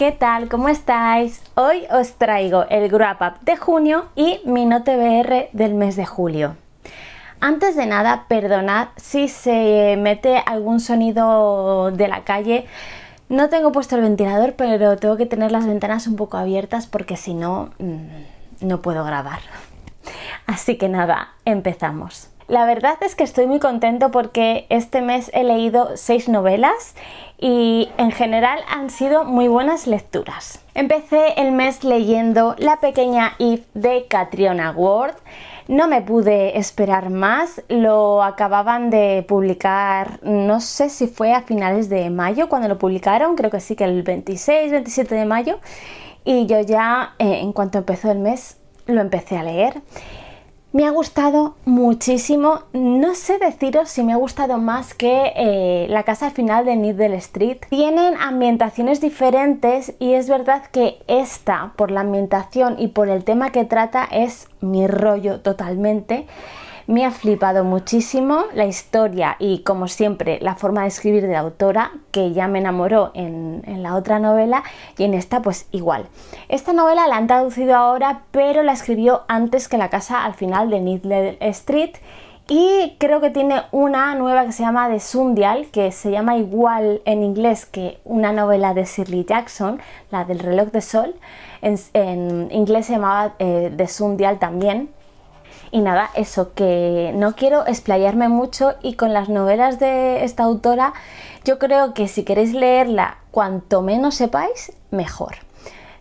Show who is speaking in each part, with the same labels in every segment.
Speaker 1: ¿qué tal? ¿Cómo estáis? Hoy os traigo el Wrap Up de junio y mi Note del mes de julio. Antes de nada, perdonad si se mete algún sonido de la calle. No tengo puesto el ventilador, pero tengo que tener las ventanas un poco abiertas porque si no, mm, no puedo grabar. Así que nada, empezamos. La verdad es que estoy muy contento porque este mes he leído seis novelas y en general han sido muy buenas lecturas. Empecé el mes leyendo La pequeña Eve de Catriona Ward. No me pude esperar más, lo acababan de publicar, no sé si fue a finales de mayo cuando lo publicaron, creo que sí que el 26, 27 de mayo, y yo ya eh, en cuanto empezó el mes lo empecé a leer. Me ha gustado muchísimo, no sé deciros si me ha gustado más que eh, la casa final de Needle Street. Tienen ambientaciones diferentes y es verdad que esta, por la ambientación y por el tema que trata, es mi rollo totalmente. Me ha flipado muchísimo la historia y, como siempre, la forma de escribir de la autora, que ya me enamoró en, la otra novela y en esta pues igual. Esta novela la han traducido ahora, pero la escribió antes que La casa al final de Needle Street y creo que tiene una nueva que se llama The Sundial, que se llama igual en inglés que una novela de Shirley Jackson, la del reloj de sol. En, inglés se llamaba eh, The Sundial también. Y nada, eso, que no quiero explayarme mucho y con las novelas de esta autora yo creo que si queréis leerla, cuanto menos sepáis, mejor.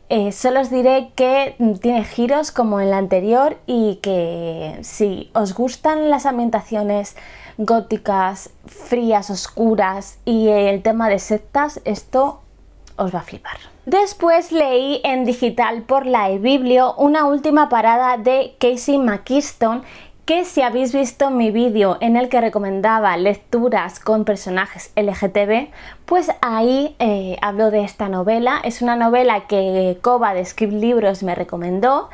Speaker 1: Eh, solo os diré que tiene giros como en la anterior y que si os gustan las ambientaciones góticas, frías, oscuras y el tema de sectas, esto os va a flipar. Después leí en digital por la eBiblio una última parada de Casey McKiston que si habéis visto mi vídeo en el que recomendaba lecturas con personajes LGTB, pues ahí eh, hablo de esta novela. Es una novela que Coba de Script Libros me recomendó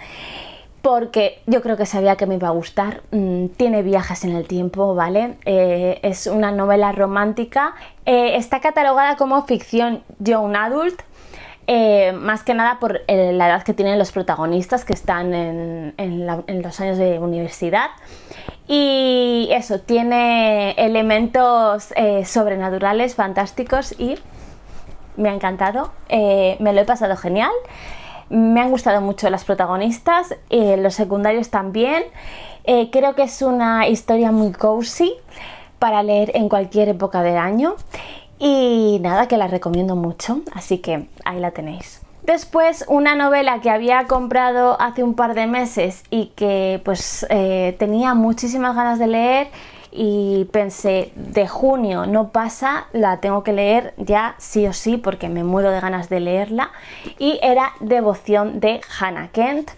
Speaker 1: porque yo creo que sabía que me iba a gustar. Mm, tiene viajes en el tiempo, ¿vale? Eh, es una novela romántica. Eh, está catalogada como ficción young adult. Eh, más que nada por la edad que tienen los protagonistas que están en los años de universidad y eso tiene elementos sobrenaturales fantásticos y me ha encantado me lo he pasado genial me han gustado mucho las protagonistas, eh, los secundarios también. Eh, creo que es una historia muy cozy para leer en cualquier época del año. Y nada, que la recomiendo mucho, así que ahí la tenéis. Después, una novela que había comprado hace un par de meses y que pues eh, tenía muchísimas ganas de leer y pensé, de junio no pasa, la tengo que leer ya sí o sí porque me muero de ganas de leerla. Y era Devoción de Hannah Kent.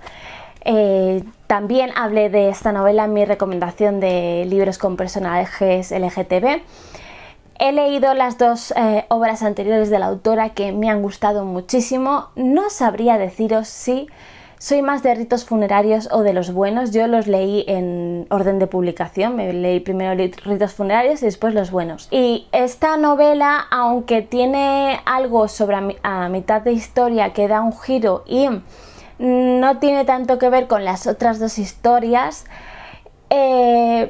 Speaker 1: Eh, también hablé de esta novela en mi recomendación de libros con personajes LGTB. He leído las dos eh, obras anteriores de la autora que me han gustado muchísimo. No sabría deciros si... Soy más de ritos funerarios o de los buenos. Yo los leí en orden de publicación. Me leí primero ritos funerarios y después los buenos. Y esta novela, aunque tiene algo sobre a mitad de historia que da un giro y no tiene tanto que ver con las otras dos historias, eh,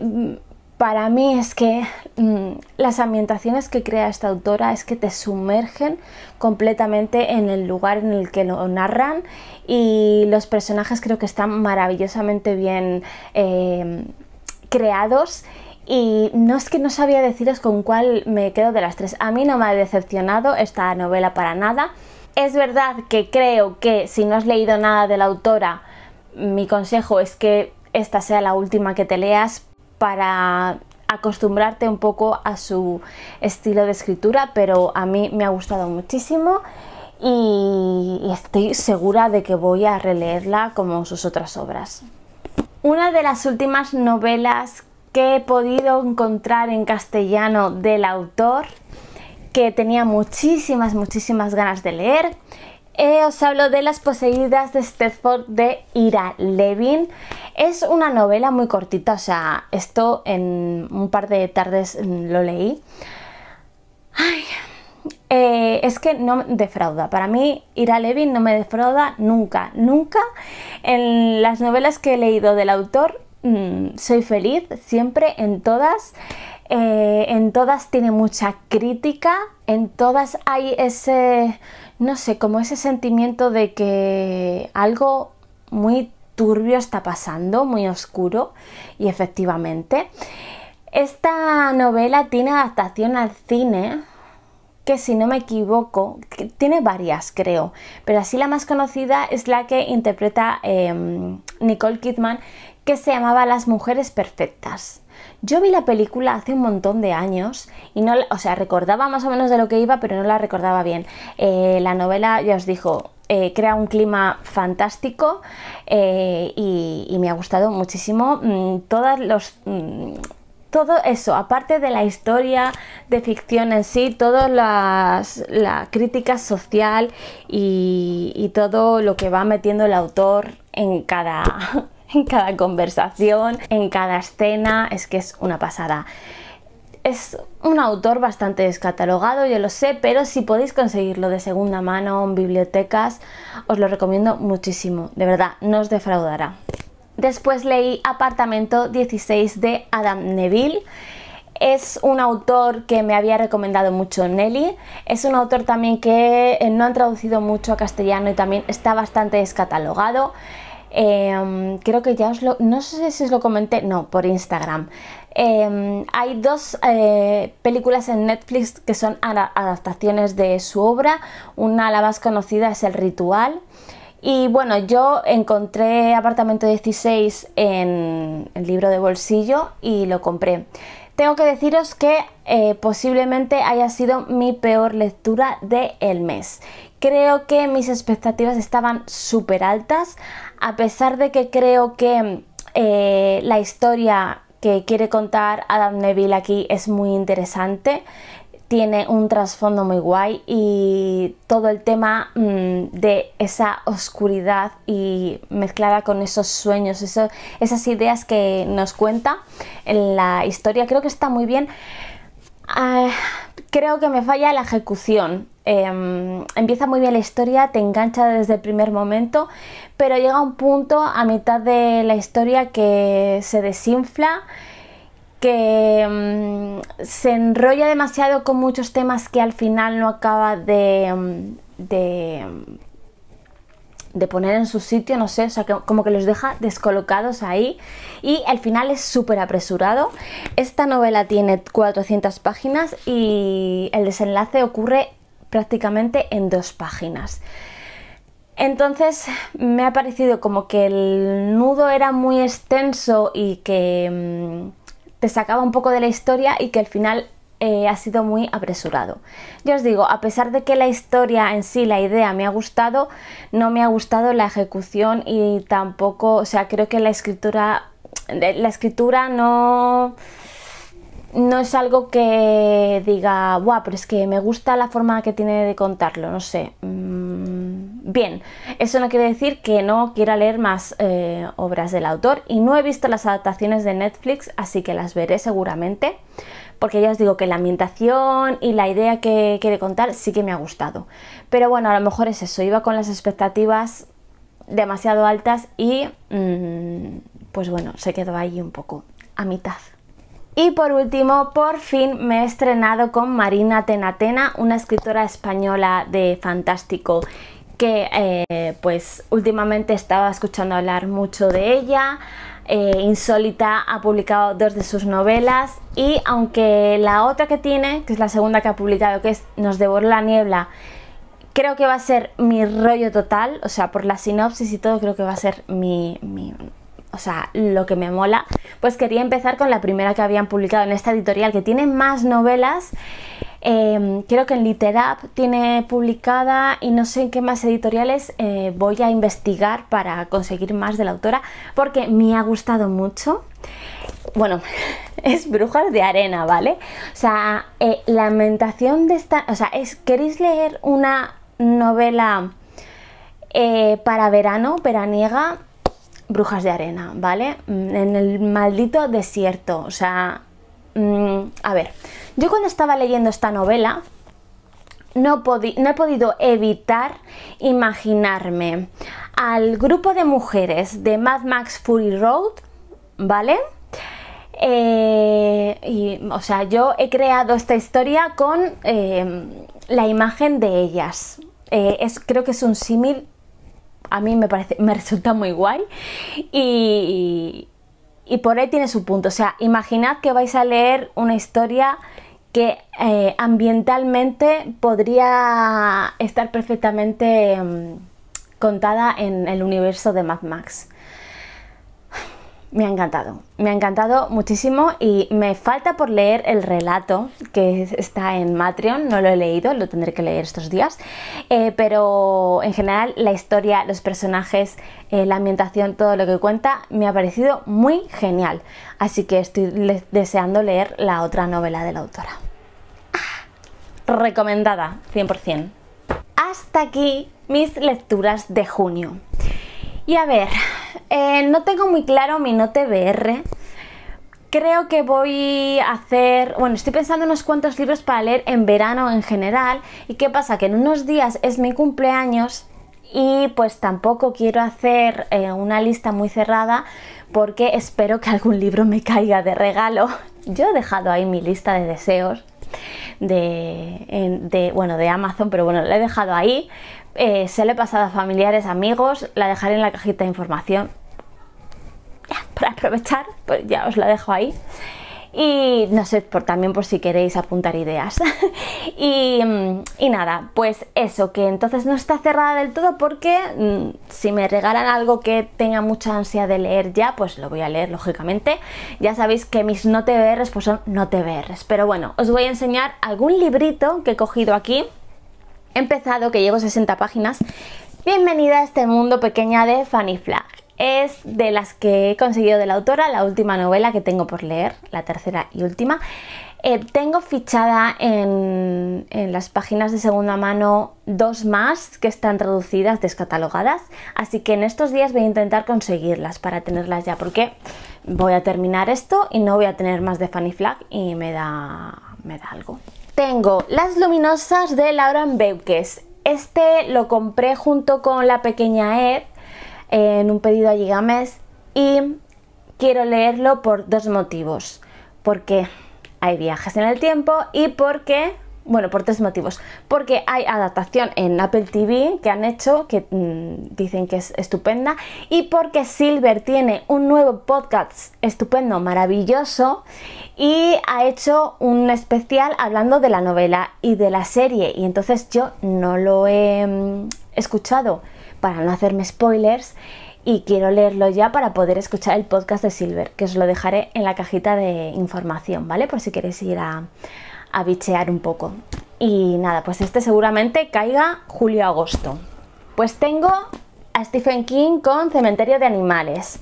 Speaker 1: para mí es que mm, las ambientaciones que crea esta autora es que te sumergen completamente en el lugar en el que lo narran y los personajes creo que están maravillosamente bien em, creados y no es que no sabía deciros con cuál me quedo de las tres. A mí no me ha decepcionado esta novela para nada. Es verdad que creo que si no has leído nada de la autora, mi consejo es que esta sea la última que te leas para acostumbrarte un poco a su estilo de escritura, pero a mí me ha gustado muchísimo y estoy segura de que voy a releerla como sus otras obras. Una de las últimas novelas que he podido encontrar en castellano del autor, que tenía muchísimas, muchísimas ganas de leer, eh, os hablo de Las poseídas de Stepford de Ira Levin. Es una novela muy cortita, o sea, esto en un par de tardes mm, lo leí. Eh, es que no defrauda. Para mí, Ira Levin no me defrauda nunca, nunca. En las novelas que he leído del autor, mm, soy feliz siempre, en todas. Eh, en todas tiene mucha crítica, en todas hay ese, no sé, como ese sentimiento de que algo muy turbio está pasando, muy oscuro y efectivamente. Esta novela tiene adaptación al cine, que si no me equivoco, tiene varias creo, pero así la más conocida es la que interpreta em, Nicole Kidman, que se llamaba Las Mujeres Perfectas. Yo vi la película hace un montón de años y no, o sea, recordaba más o menos de lo que iba, pero no la recordaba bien. Eh, la novela, ya os dijo, eh, crea un clima fantástico eh, y, me ha gustado muchísimo mm, los... Mm, todo eso, aparte de la historia de ficción en sí, toda la crítica social y todo lo que va metiendo el autor en cada, en cada conversación, en cada escena, es que es una pasada. Es un autor bastante descatalogado, yo lo sé, pero si podéis conseguirlo de segunda mano en bibliotecas, os lo recomiendo muchísimo, de verdad, no os defraudará. Después leí Apartamento 16 de Adam Neville. Es un autor que me había recomendado mucho Nelly. Es un autor también que eh, no han traducido mucho a castellano y también está bastante descatalogado. Em, creo que ya os lo... No sé si os lo comenté, no, por Instagram. Em, hay dos eh, películas en Netflix que son adaptaciones de su obra. Una, la más conocida, es El Ritual. Y bueno, yo encontré Apartamento 16 en el libro de bolsillo y lo compré tengo que deciros que eh, posiblemente haya sido mi peor lectura del mes. Creo que mis expectativas estaban súper altas, a pesar de que creo que eh, la historia que quiere contar Adam Neville aquí es muy interesante tiene un trasfondo muy guay y todo el tema mm, de esa oscuridad y mezclada con esos sueños, esas ideas que nos cuenta en la historia, creo que está muy bien. Ah, creo que me falla la ejecución. Em, empieza muy bien la historia, te engancha desde el primer momento, pero llega un punto a mitad de la historia que se desinfla que mm, se enrolla demasiado con muchos temas que al final no acaba de, mm, mm, de, poner en su sitio, no sé, o sea, como que los deja descolocados ahí y al final es súper apresurado. Esta novela tiene 400 páginas y el desenlace ocurre prácticamente en dos páginas. Entonces me ha parecido como que el nudo era muy extenso y que te sacaba un poco de la historia y que al final eh, ha sido muy apresurado. yo os digo, a pesar de que la historia en sí, la idea me ha gustado, no me ha gustado la ejecución y tampoco, o sea, creo que la escritura, la escritura no no es algo que diga, guau, pero es que me gusta la forma que tiene de contarlo, no sé. Mm, Bien, eso no quiere decir que no quiera leer más eh, obras del autor y no he visto las adaptaciones de Netflix, así que las veré seguramente, porque ya os digo que la ambientación y la idea que quiere contar sí que me ha gustado. Pero bueno, a lo mejor es eso, iba con las expectativas demasiado altas y mm, pues bueno, se quedó ahí un poco a mitad. Y por último, por fin me he estrenado con Marina Tenatena, una escritora española de fantástico que eh, pues últimamente estaba escuchando hablar mucho de ella. Eh, Insólita ha publicado dos de sus novelas y aunque la otra que tiene, que es la segunda que ha publicado, que es Nos devoró la niebla, creo que va a ser mi rollo total, o sea, por la sinopsis y todo creo que va a ser mi, mi o sea, lo que me mola, pues quería empezar con la primera que habían publicado en esta editorial, que tiene más novelas eh, creo que en Literap tiene publicada y no sé en qué más editoriales eh, voy a investigar para conseguir más de la autora porque me ha gustado mucho. Bueno, es Brujas de Arena, ¿vale? O sea, eh, Lamentación de esta... O sea, es, ¿queréis leer una novela eh, para verano, veraniega? Brujas de Arena, ¿vale? Mm, en el maldito desierto, o sea... Mm, a ver... Yo cuando estaba leyendo esta novela, no, he podido evitar imaginarme al grupo de mujeres de Mad Max Fury Road, ¿vale? Eh, o sea, yo he creado esta historia con em, la imagen de ellas. Eh, creo que es un símil, a mí me, parece, me resulta muy guay y por ahí tiene su punto. O sea, imaginad que vais a leer una historia que eh, ambientalmente podría estar perfectamente mm, contada en el universo de Mad Max. Me ha encantado, me ha encantado muchísimo y me falta por leer el relato que está en Matreon, no lo he leído, lo tendré que leer estos días, eh, pero en general la historia, los personajes, eh, la ambientación, todo lo que cuenta me ha parecido muy genial, así que estoy deseando leer la otra novela de la autora recomendada, 100%. Hasta aquí mis lecturas de junio. Y a ver, eh, no tengo muy claro mi note BR. Creo que voy a hacer, bueno, estoy pensando unos cuantos libros para leer en verano en general. ¿Y qué pasa? Que en unos días es mi cumpleaños y pues tampoco quiero hacer eh, una lista muy cerrada porque espero que algún libro me caiga de regalo. Yo he dejado ahí mi lista de deseos de, bueno, de Amazon, pero bueno, la he dejado ahí. Eh, se le he pasado a familiares, amigos, la dejaré en la cajita de información para aprovechar, pues ya os la dejo ahí y no sé, por, también por si queréis apuntar ideas. Mm, y, nada, pues eso, que entonces no está cerrada del todo porque mm, si me regalan algo que tenga mucha ansia de leer ya, pues lo voy a leer, lógicamente. Ya sabéis que mis no TBRs pues son no TBRs, pero bueno, os voy a enseñar algún librito que he cogido aquí. He empezado, que llevo 60 páginas. Bienvenida a este mundo pequeña de Fanny Flag es de las que he conseguido de la autora, la última novela que tengo por leer, la tercera y última. Eh, tengo fichada en, las páginas de segunda mano dos más que están traducidas, descatalogadas, así que en estos días voy a intentar conseguirlas para tenerlas ya, porque voy a terminar esto y no voy a tener más de Fanny Flag y me da, me da algo. Tengo Las Luminosas de Laura Beukes. Este lo compré junto con La Pequeña Ed, en un pedido a Gigames y quiero leerlo por dos motivos. Porque hay viajes en el tiempo y porque, bueno, por tres motivos. Porque hay adaptación en Apple TV que han hecho, que mm, dicen que es estupenda. Y porque Silver tiene un nuevo podcast estupendo, maravilloso. Y ha hecho un especial hablando de la novela y de la serie. Y entonces yo no lo he mm, escuchado para no hacerme spoilers y quiero leerlo ya para poder escuchar el podcast de Silver, que os lo dejaré en la cajita de información, ¿vale? Por si queréis ir a, bichear un poco. Y nada, pues este seguramente caiga julio-agosto. Pues tengo a Stephen King con Cementerio de Animales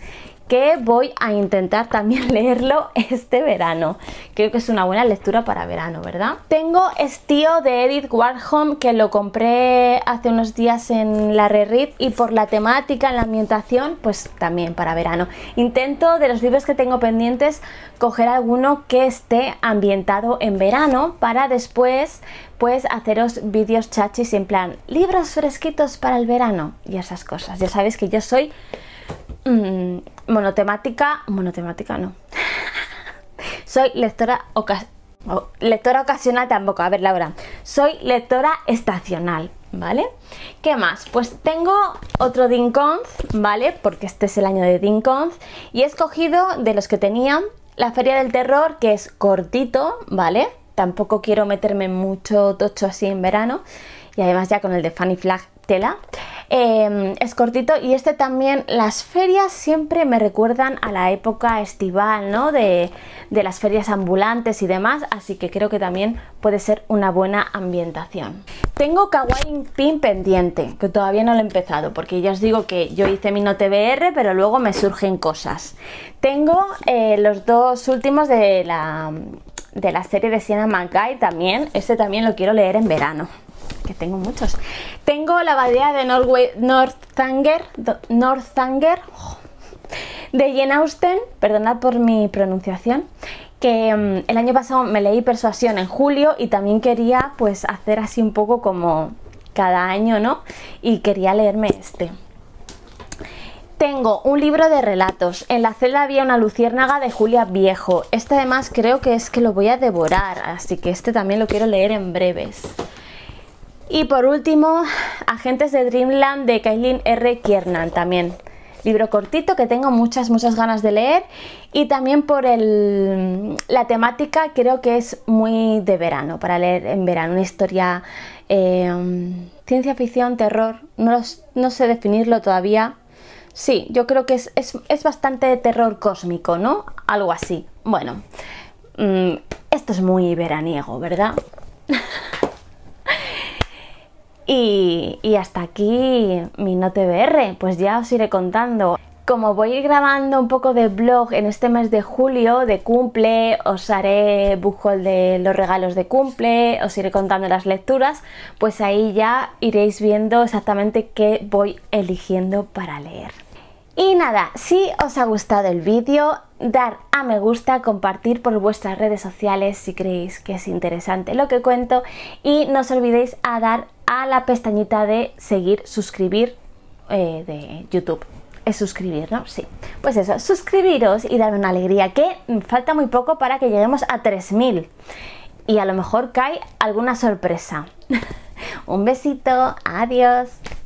Speaker 1: que voy a intentar también leerlo este verano. Creo que es una buena lectura para verano, ¿verdad? Tengo Estío de Edith Warhol que lo compré hace unos días en la Reread y por la temática, la ambientación, pues también para verano. Intento de los libros que tengo pendientes coger alguno que esté ambientado en verano para después pues haceros vídeos chachis en plan libros fresquitos para el verano y esas cosas. Ya sabéis que yo soy Mm, monotemática, monotemática no. Soy lectora o lectora ocasional tampoco, a ver Laura, soy lectora estacional, ¿vale? ¿Qué más? Pues tengo otro Dinkons ¿vale? Porque este es el año de Dinkons y he escogido de los que tenía la Feria del Terror, que es cortito, ¿vale? Tampoco quiero meterme mucho tocho así en verano y además ya con el de Fanny Flag tela. Em, es cortito y este también, las ferias siempre me recuerdan a la época estival, ¿no? De, las ferias ambulantes y demás, así que creo que también puede ser una buena ambientación. Tengo Kawaii Pin pendiente, que todavía no lo he empezado, porque ya os digo que yo hice mi no TBR, pero luego me surgen cosas. Tengo eh, los dos últimos de la, de la serie de Siena Mankai también, este también lo quiero leer en verano que tengo muchos. Tengo la balea de Northanger, Northanger de Jane Austen, perdonad por mi pronunciación, que mm, el año pasado me leí Persuasión en julio y también quería pues hacer así un poco como cada año, ¿no? Y quería leerme este. Tengo un libro de relatos. En la celda había una luciérnaga de Julia Viejo. Este además creo que es que lo voy a devorar, así que este también lo quiero leer en breves. Y por último, Agentes de Dreamland de Kailin R. Kiernan también. Libro cortito que tengo muchas, muchas ganas de leer y también por la temática creo que es muy de verano, para leer en verano, una historia em, ciencia ficción, terror, no, no sé definirlo todavía, Sí, yo creo que es, bastante de terror cósmico, ¿no? Algo así. Bueno, mm, esto es muy veraniego, ¿verdad? Y, hasta aquí mi Note BR, pues ya os iré contando. Como voy a ir grabando un poco de blog en este mes de julio, de cumple, os haré bujol de los regalos de cumple, os iré contando las lecturas, pues ahí ya iréis viendo exactamente qué voy eligiendo para leer. Y nada, si os ha gustado el vídeo, dar a me gusta, compartir por vuestras redes sociales si creéis que es interesante lo que cuento y no os olvidéis a dar a la pestañita de seguir, suscribir eh, de YouTube. Es suscribir, ¿no? Sí. Pues eso, suscribiros y dar una alegría, que falta muy poco para que lleguemos a 3000. Y a lo mejor cae alguna sorpresa. Un besito, adiós.